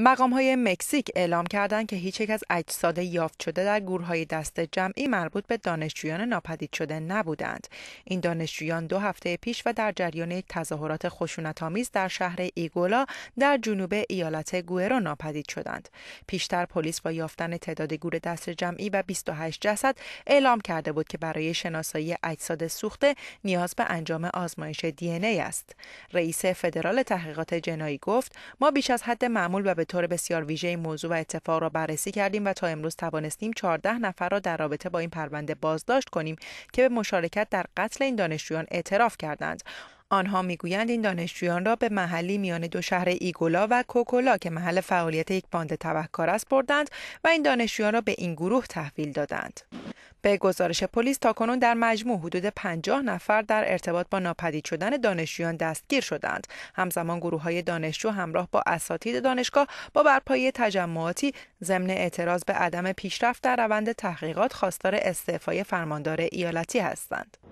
مقام های مکزیک اعلام کردند که هیچ یک از اجساد یافت شده در گورهای دست جمعی مربوط به دانشجویان ناپدید شده نبودند. این دانشجویان دو هفته پیش و در جریان یک تظاهرات آمیز در شهر ایگولا در جنوب ایالت گوئرو ناپدید شدند. پیشتر پلیس با یافتن تعداد گور دست جمعی و 28 جسد اعلام کرده بود که برای شناسایی اجساد سوخته نیاز به انجام آزمایش دی است. رئیس فدرال تحقیقات جنایی گفت: ما بیش از حد معمول به طور بسیار ویژه این موضوع و اتفاق را بررسی کردیم و تا امروز توانستیم 14 نفر را در رابطه با این پرونده بازداشت کنیم که به مشارکت در قتل این دانشجویان اعتراف کردند. آنها میگویند این دانشجویان را به محلی میان دو شهر ایگولا و کوکولا که محل فعالیت یک باند تبهکار است بردند و این دانشجویان را به این گروه تحویل دادند. به گزارش پلیس تاکنون در مجموع حدود 50 نفر در ارتباط با ناپدید شدن دانشجویان دستگیر شدند همزمان گروه های دانشجو همراه با اساتید دانشگاه با برپایی تجمعاتی ضمن اعتراض به عدم پیشرفت در روند تحقیقات خواستار استعفای فرماندار ایالتی هستند